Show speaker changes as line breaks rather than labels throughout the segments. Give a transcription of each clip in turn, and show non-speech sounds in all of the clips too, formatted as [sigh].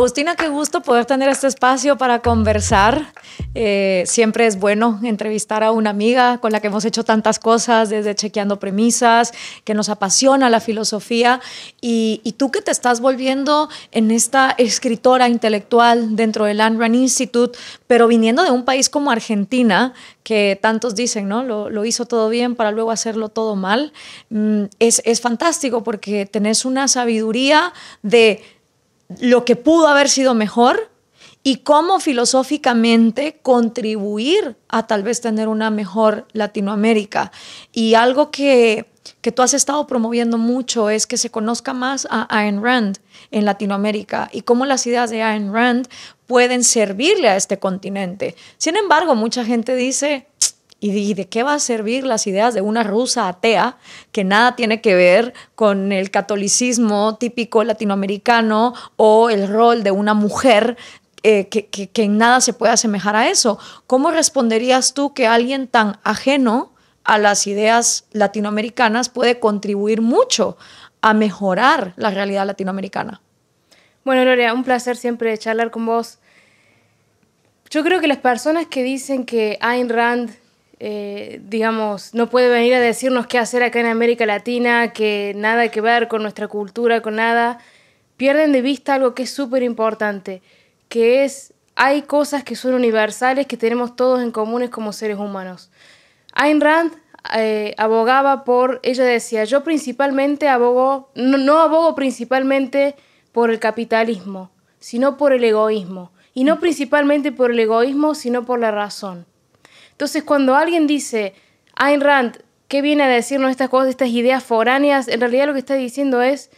Agustina, qué gusto poder tener este espacio para conversar. Eh, siempre es bueno entrevistar a una amiga con la que hemos hecho tantas cosas, desde chequeando premisas, que nos apasiona la filosofía. Y, tú que te estás volviendo en esta escritora intelectual dentro del Land Institute, pero viniendo de un país como Argentina, que tantos dicen, ¿no? Lo, hizo todo bien para luego hacerlo todo mal. Mm, es, es fantástico porque tenés una sabiduría de lo que pudo haber sido mejor y cómo filosóficamente contribuir a tal vez tener una mejor Latinoamérica. Y algo que, tú has estado promoviendo mucho es que se conozca más a Ayn Rand en Latinoamérica y cómo las ideas de Ayn Rand pueden servirle a este continente. Sin embargo, mucha gente dice, ¿Y de, qué va a servir las ideas de una rusa atea que nada tiene que ver con el catolicismo típico latinoamericano o el rol de una mujer eh, que, en nada se puede asemejar a eso? ¿Cómo responderías tú que alguien tan ajeno a las ideas latinoamericanas puede contribuir mucho a mejorar la realidad latinoamericana?
Bueno, Gloria, un placer siempre charlar con vos. Yo creo que las personas que dicen que Ayn Rand eh, digamos, no puede venir a decirnos qué hacer acá en América Latina, que nada que ver con nuestra cultura, con nada, pierden de vista algo que es súper importante, que es, hay cosas que son universales, que tenemos todos en comunes como seres humanos. Ayn Rand eh, abogaba por, ella decía, yo principalmente abogo, no, no abogo principalmente por el capitalismo, sino por el egoísmo. Y no principalmente por el egoísmo, sino por la razón. Entonces, cuando alguien dice, Ayn Rand, ¿qué viene a decirnos estas cosas, estas ideas foráneas? En realidad lo que está diciendo es,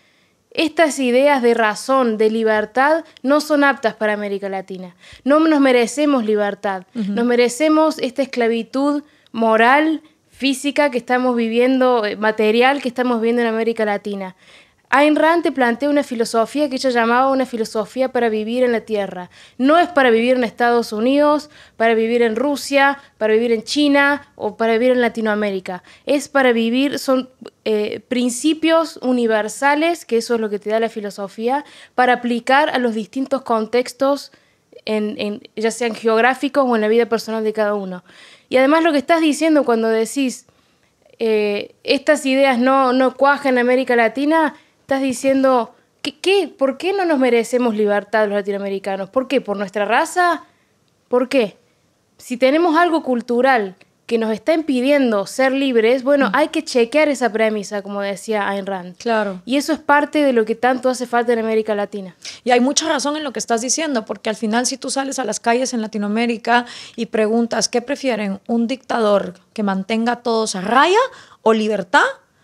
estas ideas de razón, de libertad, no son aptas para América Latina. No nos merecemos libertad, nos merecemos esta esclavitud moral, física que estamos viviendo, eh, material que estamos viviendo en América Latina. Ayn Rand te plantea una filosofía que ella llamaba una filosofía para vivir en la Tierra. No es para vivir en Estados Unidos, para vivir en Rusia, para vivir en China o para vivir en Latinoamérica. Es para vivir, son eh, principios universales, que eso es lo que te da la filosofía, para aplicar a los distintos contextos ya sean geográficos o en la vida personal de cada uno. Y además lo que estás diciendo cuando decís eh, estas ideas no, no cuajan en América Latina estás diciendo, ¿qué, qué? por qué no nos merecemos libertad los latinoamericanos? ¿Por qué? ¿Por nuestra raza? ¿Por qué? Si tenemos algo cultural que nos está impidiendo ser libres, bueno, mm. hay que chequear esa premisa, como decía Ayn Rand. Claro. Y eso es parte de lo que tanto hace falta en América Latina. Y hay mucha razón en lo que estás diciendo, porque al final si tú sales a las calles en Latinoamérica y preguntas,
¿qué prefieren? ¿Un dictador que mantenga a todos a raya o libertad?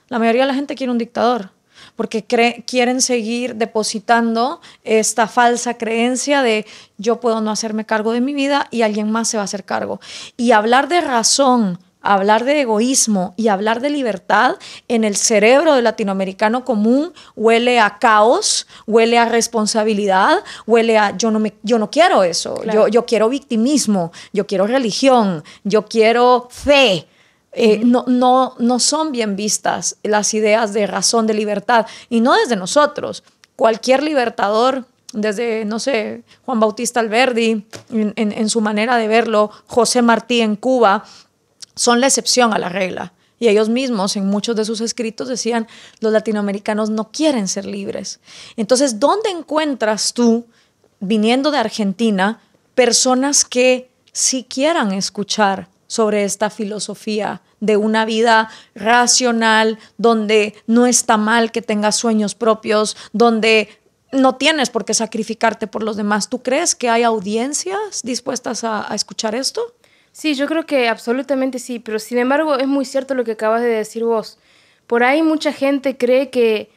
La mayoría de la gente quiere un dictador porque quieren seguir depositando esta falsa creencia de yo puedo no hacerme cargo de mi vida y alguien más se va a hacer cargo. Y hablar de razón, hablar de egoísmo y hablar de libertad en el cerebro del latinoamericano común huele a caos, huele a responsabilidad, huele a yo no me yo no quiero eso, yo, yo quiero victimismo, yo quiero religión, yo quiero fe. Eh, no, no, son bien vistas las ideas de razón, de libertad, y no desde nosotros. Cualquier libertador, desde, no sé, Juan Bautista Alberdi, en, su manera de verlo, José Martí en Cuba, son la excepción a la regla. Y ellos mismos en muchos de sus escritos decían, los latinoamericanos no quieren ser libres. Entonces, ¿dónde encuentras tú, viniendo de Argentina, personas que sí quieran escuchar sobre esta filosofía de una vida racional, donde no está mal que tengas sueños propios, donde no tienes por qué
sacrificarte por los demás. ¿Tú crees que hay audiencias dispuestas a, escuchar esto? Sí, yo creo que absolutamente sí, pero sin embargo es muy cierto lo que acabas de decir vos. Por ahí mucha gente cree que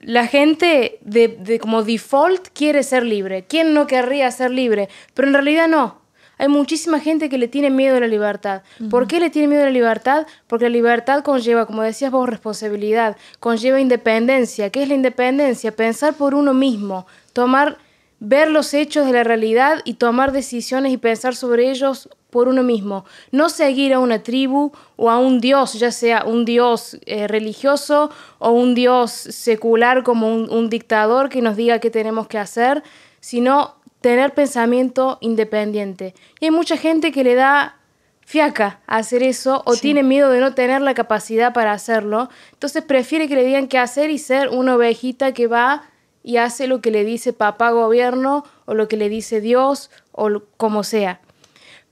la gente de, de como default quiere ser libre. ¿Quién no querría ser libre? Pero en realidad no. Hay muchísima gente que le tiene miedo a la libertad. ¿Por qué le tiene miedo a la libertad? Porque la libertad conlleva, como decías vos, responsabilidad, conlleva independencia. ¿Qué es la independencia? Pensar por uno mismo, tomar, ver los hechos de la realidad y tomar decisiones y pensar sobre ellos por uno mismo. No seguir a una tribu o a un dios, ya sea un dios eh, religioso o un dios secular como un, un dictador que nos diga qué tenemos que hacer, sino tener pensamiento independiente. Y hay mucha gente que le da fiaca hacer eso o tiene miedo de no tener la capacidad para hacerlo. Entonces prefiere que le digan qué hacer y ser una ovejita que va y hace lo que le dice papá gobierno o lo que le dice Dios o como sea.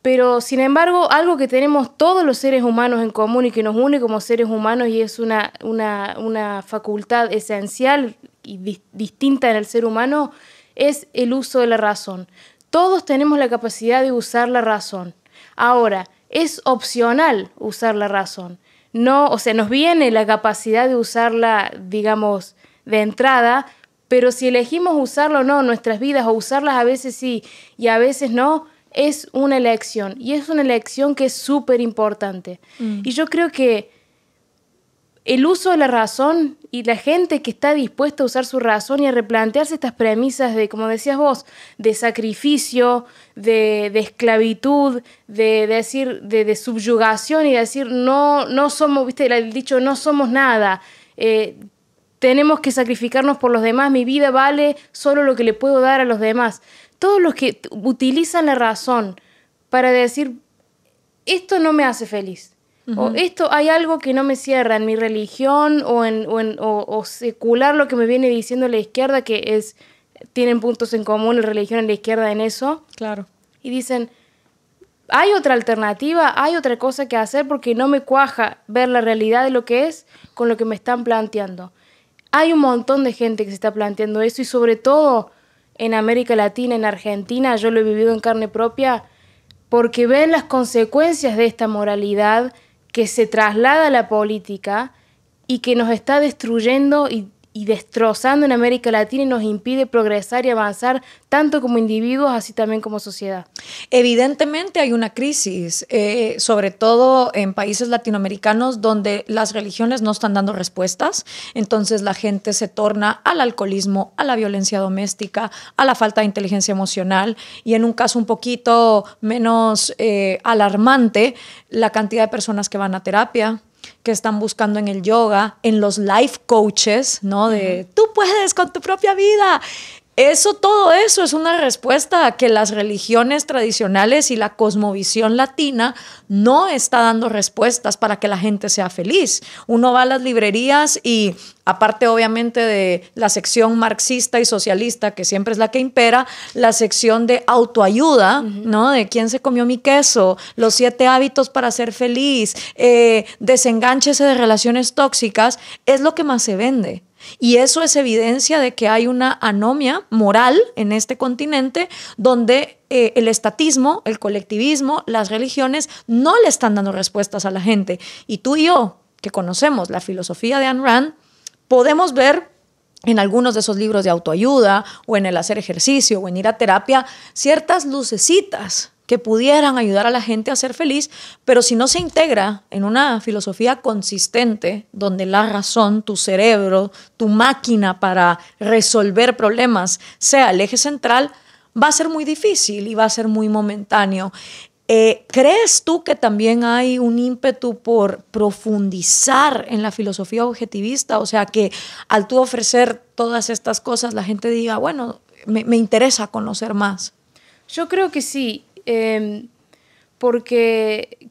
Pero sin embargo, algo que tenemos todos los seres humanos en común y que nos une como seres humanos y es una, una, facultad esencial y distinta en el ser humano es el uso de la razón. Todos tenemos la capacidad de usar la razón. Ahora, es opcional usar la razón. No, o sea, nos viene la capacidad de usarla, digamos, de entrada, pero si elegimos usarla o no en nuestras vidas o usarlas a veces sí y a veces no, es una elección. Y es una elección que es súper importante. Mm. Y yo creo que el uso de la razón y la gente que está dispuesta a usar su razón y a replantearse estas premisas de, como decías vos, de sacrificio, de, esclavitud, de, decir, de, subyugación y decir no, no somos, viste, el dicho no somos nada, eh, tenemos que sacrificarnos por los demás, mi vida vale solo lo que le puedo dar a los demás. Todos los que utilizan la razón para decir esto no me hace feliz o esto, hay algo que no me cierra en mi religión o, en, o, o, secular lo que me viene diciendo la izquierda, que es, tienen puntos en común la religión y la izquierda en eso. Claro. Y dicen, hay otra alternativa, hay otra cosa que hacer porque no me cuaja ver la realidad de lo que es con lo que me están planteando. Hay un montón de gente que se está planteando eso y sobre todo en América Latina, en Argentina, yo lo he vivido en carne propia porque ven las consecuencias de esta moralidad que se traslada a la política y que nos está destruyendo y y destrozando en América Latina y nos impide progresar y avanzar tanto como individuos, así también como sociedad. Evidentemente hay una
crisis, eh, sobre todo en países latinoamericanos donde las religiones no están dando respuestas, entonces la gente se torna al alcoholismo, a la violencia doméstica, a la falta de inteligencia emocional y en un caso un poquito menos eh, alarmante, la cantidad de personas que van a terapia, que están buscando en el yoga, en los life coaches, ¿no? De tú puedes con tu propia vida. Eso, todo eso es una respuesta a que las religiones tradicionales y la cosmovisión latina no está dando respuestas para que la gente sea feliz. Uno va a las librerías y aparte obviamente de la sección marxista y socialista, que siempre es la que impera, la sección de autoayuda, ¿no? De quién se comió mi queso, los siete hábitos para ser feliz, eh, desenganchese de relaciones tóxicas, es lo que más se vende. Y eso es evidencia de que hay una anomia moral en este continente donde eh, el estatismo, el colectivismo, las religiones no le están dando respuestas a la gente. Y tú y yo, que conocemos la filosofía de Ayn Rand, podemos ver en algunos de esos libros de autoayuda o en el hacer ejercicio o en ir a terapia ciertas lucecitas que pudieran ayudar a la gente a ser feliz, pero si no se integra en una filosofía consistente, donde la razón, tu cerebro, tu máquina para resolver problemas sea el eje central, va a ser muy difícil y va a ser muy momentáneo. Eh, ¿Crees tú que también hay un ímpetu por profundizar en la filosofía objetivista? O sea, que al tú ofrecer todas estas cosas, la gente diga, bueno, me, me interesa conocer más.
Yo creo que sí, Em, porque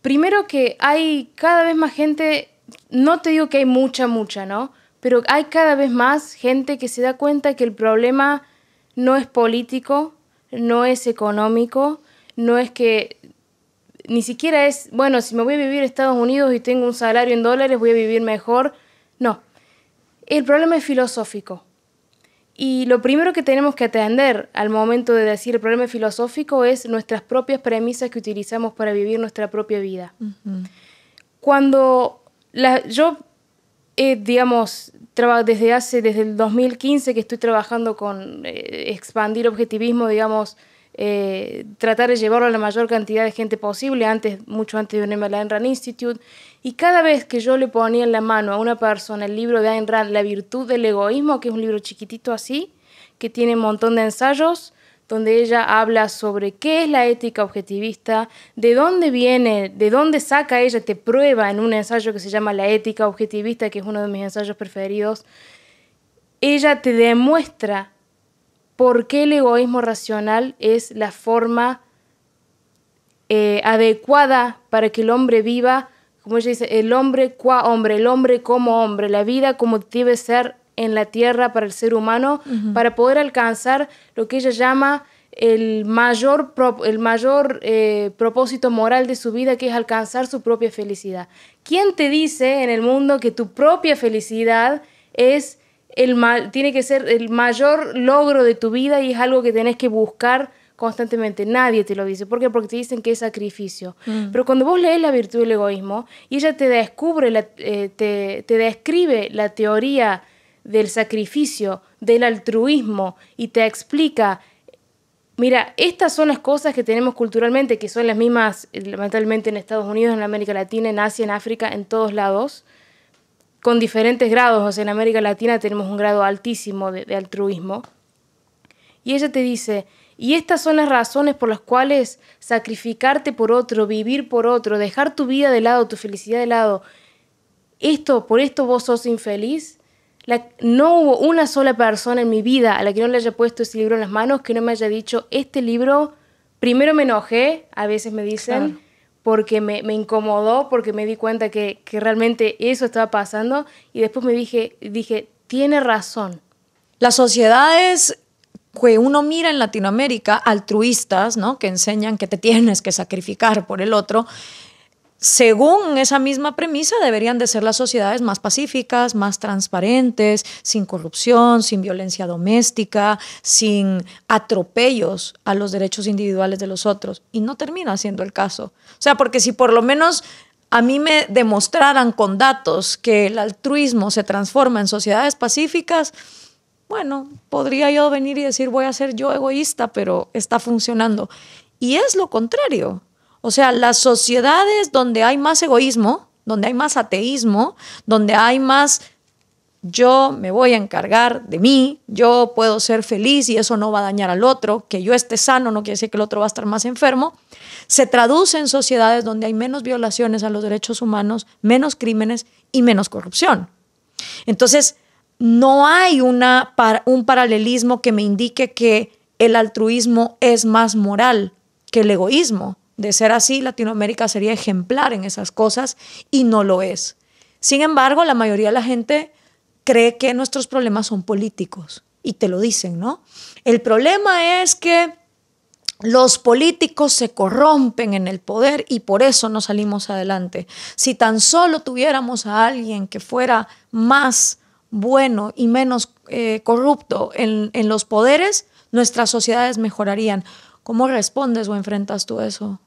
primero que hay cada vez más gente, no te digo que hay mucha, mucha, ¿no? Pero hay cada vez más gente que se da cuenta que el problema no es político, no es económico, no es que ni siquiera es, bueno, si me voy a vivir a Estados Unidos y tengo un salario en dólares, voy a vivir mejor. No, el problema es filosófico. Y lo primero que tenemos que atender al momento de decir el problema filosófico es nuestras propias premisas que utilizamos para vivir nuestra propia vida. Cuando yo, eh, digamos, desde hace, desde el 2015 que estoy trabajando con eh, expandir objetivismo, digamos, eh, tratar de llevarlo a la mayor cantidad de gente posible, antes, mucho antes de unirme al la Ayn Institute. Y cada vez que yo le ponía en la mano a una persona el libro de Ayn Rand, La virtud del egoísmo, que es un libro chiquitito así, que tiene un montón de ensayos, donde ella habla sobre qué es la ética objetivista, de dónde viene, de dónde saca ella, te prueba en un ensayo que se llama La ética objetivista, que es uno de mis ensayos preferidos, ella te demuestra por qué el egoísmo racional es la forma eh, adecuada para que el hombre viva, como ella dice, el hombre qua hombre, el hombre como hombre, la vida como debe ser en la tierra para el ser humano, para poder alcanzar lo que ella llama el mayor, el mayor eh, propósito moral de su vida, que es alcanzar su propia felicidad. ¿Quién te dice en el mundo que tu propia felicidad es el tiene que ser el mayor logro de tu vida y es algo que tenés que buscar constantemente. Nadie te lo dice. ¿Por qué? Porque te dicen que es sacrificio. Mm. Pero cuando vos lees la virtud del egoísmo y ella te descubre, eh, te, te describe la teoría del sacrificio, del altruismo y te explica Mira, estas son las cosas que tenemos culturalmente, que son las mismas, eh, lamentablemente, en Estados Unidos, en América Latina, en Asia, en África, en todos lados con diferentes grados, o sea, en América Latina tenemos un grado altísimo de, altruismo. Y ella te dice, y estas son las razones por las cuales sacrificarte por otro, vivir por otro, dejar tu vida de lado, tu felicidad de lado, esto, por esto vos sos infeliz. no hubo una sola persona en mi vida a la que no le haya puesto ese libro en las manos que no me haya dicho, este libro, primero me enojé, a veces me dicen, porque me, incomodó, porque me di cuenta que, que, realmente eso estaba pasando y después me dije, dije, tiene razón.
Las sociedades que uno mira en Latinoamérica, altruistas, ¿no? que enseñan que te tienes que sacrificar por el otro, según esa misma premisa, deberían de ser las sociedades más pacíficas, más transparentes, sin corrupción, sin violencia doméstica, sin atropellos a los derechos individuales de los otros. Y no termina siendo el caso. O sea, porque si por lo menos a mí me demostraran con datos que el altruismo se transforma en sociedades pacíficas, bueno, podría yo venir y decir voy a ser yo egoísta, pero está funcionando. Y es lo contrario. O sea, las sociedades donde hay más egoísmo, donde hay más ateísmo, donde hay más yo me voy a encargar de mí, yo puedo ser feliz y eso no va a dañar al otro, que yo esté sano no quiere decir que el otro va a estar más enfermo, se traduce en sociedades donde hay menos violaciones a los derechos humanos, menos crímenes y menos corrupción. Entonces, no hay un paralelismo que me indique que el altruismo es más moral que el egoísmo. De ser así, Latinoamérica sería ejemplar en esas cosas y no lo es. Sin embargo, la mayoría de la gente cree que nuestros problemas son políticos y te lo dicen, ¿no? El problema es que los políticos se corrompen en el poder y por eso no salimos adelante. Si tan solo tuviéramos a alguien que fuera más bueno y menos eh, corrupto en, en los poderes, nuestras sociedades mejorarían. ¿Cómo respondes o enfrentas tú eso?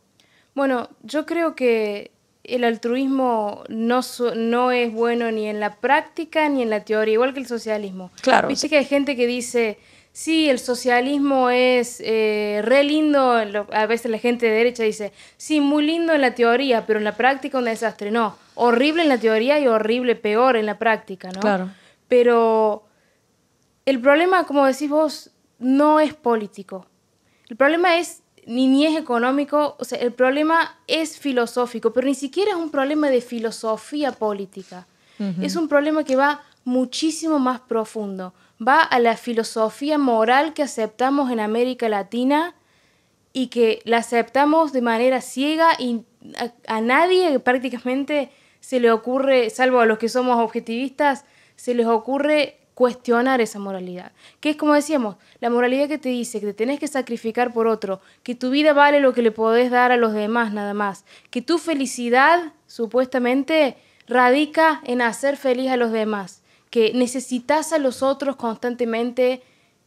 Bueno, yo creo que el altruismo no, es bueno ni en la práctica ni en la teoría, igual que el socialismo. Claro. Viste que hay gente que dice, sí, el socialismo es eh, re lindo, a veces la gente de derecha dice, sí, muy lindo en la teoría, pero en la práctica un desastre. No, horrible en la teoría y horrible, peor en la práctica, ¿no? Claro. Pero el problema, como decís vos, no es político. El problema es ni, ni es económico, o sea, el problema es filosófico, pero ni siquiera es un problema de filosofía política. Es un problema que va muchísimo más profundo. Va a la filosofía moral que aceptamos en América Latina y que la aceptamos de manera ciega y a, a nadie prácticamente se le ocurre, salvo a los que somos objetivistas, se les ocurre cuestionar esa moralidad. Que es como decíamos, la moralidad que te dice que te tenés que sacrificar por otro, que tu vida vale lo que le podés dar a los demás nada más, que tu felicidad supuestamente radica en hacer feliz a los demás, que necesitas a los otros constantemente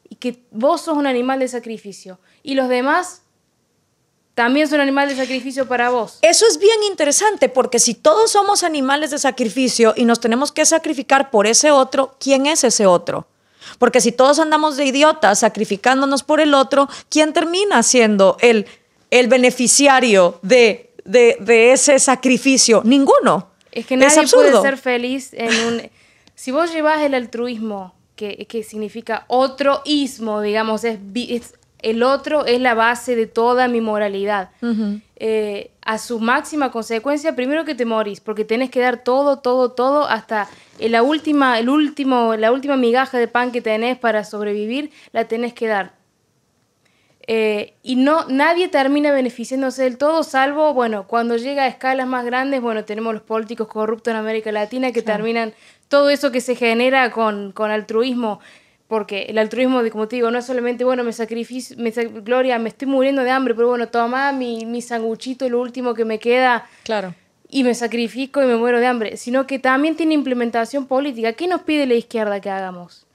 y que vos sos un animal de sacrificio y los demás también son animales de sacrificio
para vos. Eso es bien interesante porque si todos somos animales de sacrificio y nos tenemos que sacrificar por ese otro, ¿quién es ese otro? Porque si todos andamos de idiotas sacrificándonos por el otro, ¿quién termina siendo el, el beneficiario de, de, ese sacrificio? Ninguno.
Es que nadie puede ser feliz en un... [laughs] si vos llevas el altruismo, que, que significa otro ismo, digamos, es el otro es la base de toda mi moralidad. Eh, a su máxima consecuencia, primero que te morís, porque tenés que dar todo, todo, todo, hasta la última, el último, la última migaja de pan que tenés para sobrevivir, la tenés que dar. Eh, y no, nadie termina beneficiándose del todo, salvo, bueno, cuando llega a escalas más grandes, bueno, tenemos los políticos corruptos en América Latina que terminan todo eso que se genera con, con altruismo. Porque el altruismo, como te digo, no es solamente, bueno, me sacrifico me Gloria, me estoy muriendo de hambre, pero bueno, toma mi, sanguchito, lo último que me queda. Claro. Y me sacrifico y me muero de hambre. Sino que también tiene implementación política. ¿Qué nos pide la izquierda que hagamos?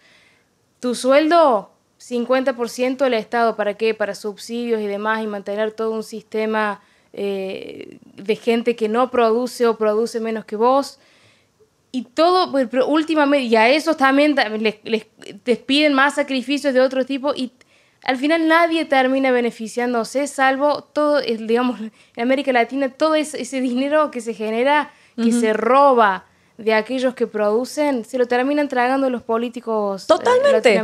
Tu sueldo, 50% del Estado, ¿para qué? Para subsidios y demás, y mantener todo un sistema eh, de gente que no produce o produce menos que vos y todo, pero últimamente, y a esos también les, les, piden más sacrificios de otro tipo y al final nadie termina beneficiándose, salvo todo, digamos, en América Latina, todo ese, dinero que se genera, que se roba de aquellos que producen, se lo terminan tragando los políticos eh, Totalmente.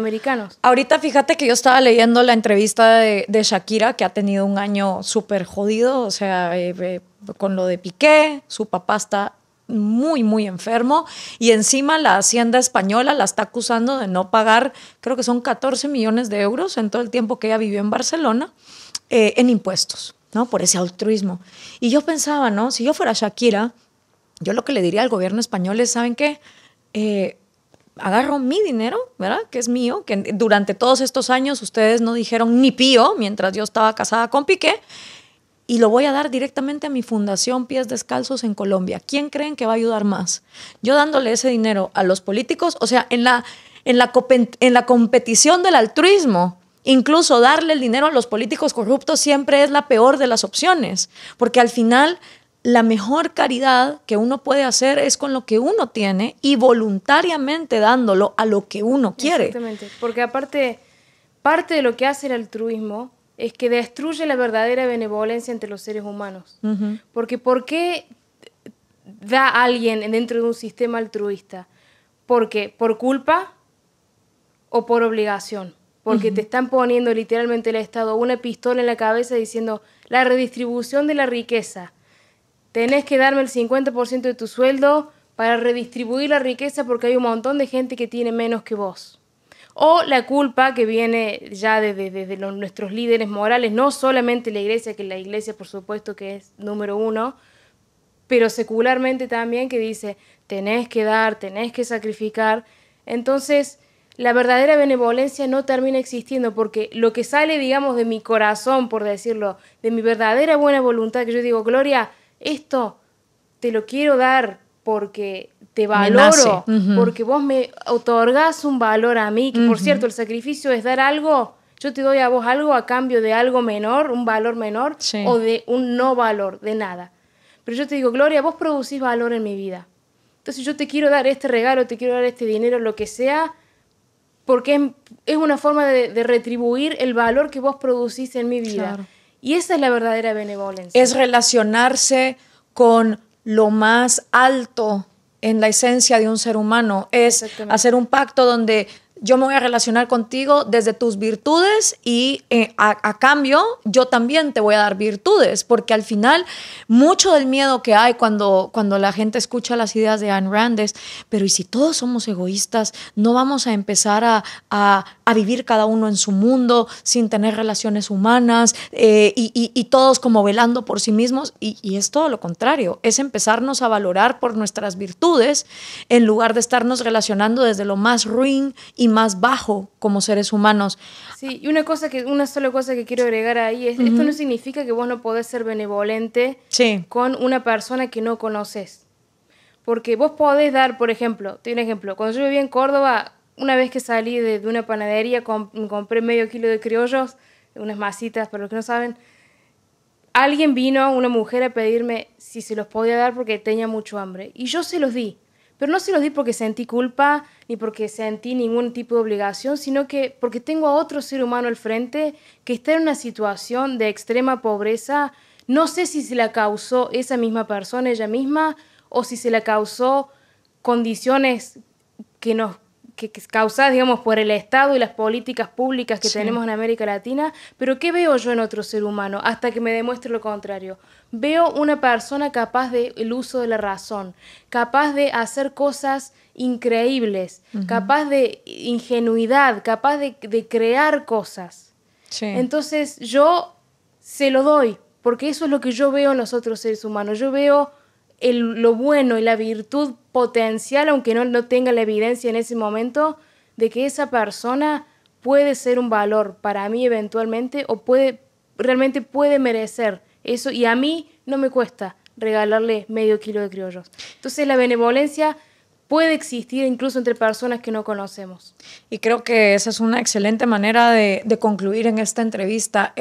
Ahorita fíjate que yo
estaba leyendo la entrevista de, Shakira, que ha tenido un año súper jodido, o sea, eh, eh, con lo de Piqué, su papá está muy, muy enfermo y encima la Hacienda española la está acusando de no pagar, creo que son 14 millones de euros en todo el tiempo que ella vivió en Barcelona, eh, en impuestos, ¿no? Por ese altruismo. Y yo pensaba, ¿no? Si yo fuera Shakira, yo lo que le diría al gobierno español es, ¿saben qué? Eh, agarro mi dinero, ¿verdad? Que es mío, que durante todos estos años ustedes no dijeron ni pío mientras yo estaba casada con Piqué y lo voy a dar directamente a mi fundación Pies Descalzos en Colombia. ¿Quién creen que va a ayudar más? Yo dándole ese dinero a los políticos, o sea, en la, en la, en la competición del altruismo, incluso darle el dinero a los políticos corruptos siempre es la peor de las opciones, porque al final la mejor caridad que uno puede hacer es con lo que uno tiene y voluntariamente dándolo a lo que uno quiere.
Exactamente, porque aparte, parte de lo que hace el altruismo es que destruye la verdadera benevolencia entre los seres humanos. Porque ¿por qué da alguien dentro de un sistema altruista? Porque por culpa o por obligación. Porque te están poniendo literalmente el Estado una pistola en la cabeza diciendo la redistribución de la riqueza. Tenés que darme el 50% de tu sueldo para redistribuir la riqueza porque hay un montón de gente que tiene menos que vos o la culpa que viene ya desde, nuestros líderes morales, no solamente la iglesia, que la iglesia por supuesto que es número uno, pero secularmente también que dice, tenés que dar, tenés que sacrificar. Entonces, la verdadera benevolencia no termina existiendo porque lo que sale, digamos, de mi corazón, por decirlo, de mi verdadera buena voluntad, que yo digo, Gloria, esto te lo quiero dar porque te valoro, porque vos me otorgas un valor a mí, que por cierto, el sacrificio es dar algo, yo te doy a vos algo a cambio de algo menor, un valor menor, o de un no valor, de nada. Pero yo te digo, Gloria, vos producís valor en mi vida. Entonces yo te quiero dar este regalo, te quiero dar este dinero, lo que sea, porque es, una forma de, retribuir el valor que vos producís en mi vida. Y esa es la verdadera benevolencia. Es
relacionarse con lo más alto en la esencia de un ser humano, es hacer un pacto donde yo me voy a relacionar contigo desde tus virtudes y eh, a, cambio yo también te voy a dar virtudes, porque al final mucho del miedo que hay cuando, cuando la gente escucha las ideas de Anne Randes pero ¿y si todos somos egoístas, no vamos a empezar a, a, vivir cada uno en su mundo sin tener relaciones humanas eh, y, y, y, todos como velando por sí mismos? Y, y es todo lo contrario, es empezarnos a valorar por nuestras virtudes en lugar de estarnos relacionando desde lo más ruin y más bajo como seres humanos.
Sí, y una cosa que una sola cosa que quiero agregar ahí es esto no significa que vos no podés ser benevolente sí. con una persona que no conoces. Porque vos podés dar, por ejemplo, te un ejemplo, cuando yo vivía en Córdoba, una vez que salí de, una panadería compré medio kilo de criollos, unas masitas para los que no saben. Alguien vino, una mujer, a pedirme si se los podía dar porque tenía mucho hambre. Y yo se los di pero no se los di porque sentí culpa, ni porque sentí ningún tipo de obligación, sino que porque tengo a otro ser humano al frente que está en una situación de extrema pobreza. No sé si se la causó esa misma persona, ella misma, o si se la causó condiciones que nos que, que causadas, digamos, por el Estado y las políticas públicas que tenemos en América Latina, pero ¿qué veo yo en otro ser humano hasta que me demuestre lo contrario? Veo una persona capaz del uso de la razón, capaz de hacer cosas increíbles, capaz de ingenuidad, capaz de, crear cosas. Entonces yo se lo doy, porque eso es lo que yo veo en los otros seres humanos. Yo veo el, lo bueno y la virtud potencial, aunque no, tenga la evidencia en ese momento, de que esa persona puede ser un valor para mí eventualmente o puede realmente puede merecer eso y a mí no me cuesta regalarle medio kilo de criollos. Entonces la benevolencia puede existir incluso entre personas que no conocemos.
Y creo que esa es una excelente manera de, concluir en esta entrevista,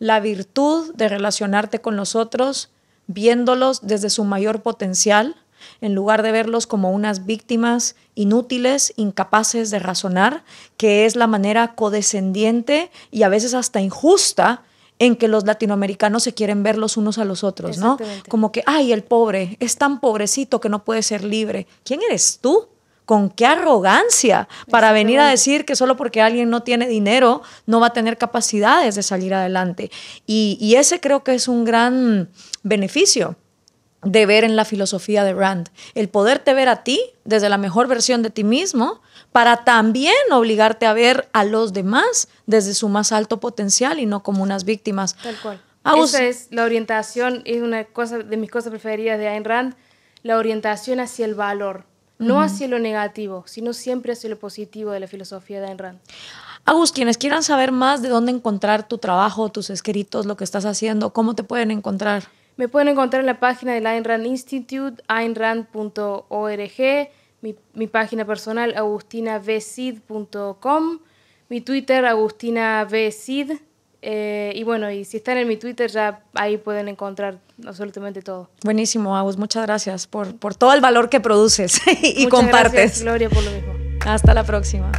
la virtud de relacionarte con los otros viéndolos desde su mayor potencial, en lugar de verlos como unas víctimas inútiles, incapaces de razonar, que es la manera codescendiente y a veces hasta injusta en que los latinoamericanos se quieren ver los unos a los otros, ¿no? Como que, ay, el pobre, es tan pobrecito que no puede ser libre. ¿Quién eres tú? con qué arrogancia para venir a decir que solo porque alguien no tiene dinero no va a tener capacidades de salir adelante. Y, y, ese creo que es un gran beneficio de ver en la filosofía de Rand, el poderte ver a ti desde la mejor versión de ti mismo para también obligarte a ver a los demás desde su más alto potencial y no como unas víctimas.
Tal cual. es la orientación, es una cosa de mis cosas preferidas de Ayn Rand, la orientación hacia el valor, no hacia lo negativo, sino siempre hacia lo positivo de la filosofía de Ayn Rand. Agus, quienes quieran saber
más de dónde encontrar tu trabajo, tus escritos, lo que estás haciendo, ¿cómo te pueden encontrar?
Me pueden encontrar en la página del Ayn Rand Institute, aynrand.org, mi, mi, página personal agustinavcid.com, mi Twitter agustinavcid, eh, y bueno, y si están en mi Twitter ya ahí pueden encontrar absolutamente todo.
Buenísimo, Agus, muchas gracias por, por todo el valor que produces [laughs] y, compartes. Gracias, Gloria, por lo mismo. Hasta la próxima.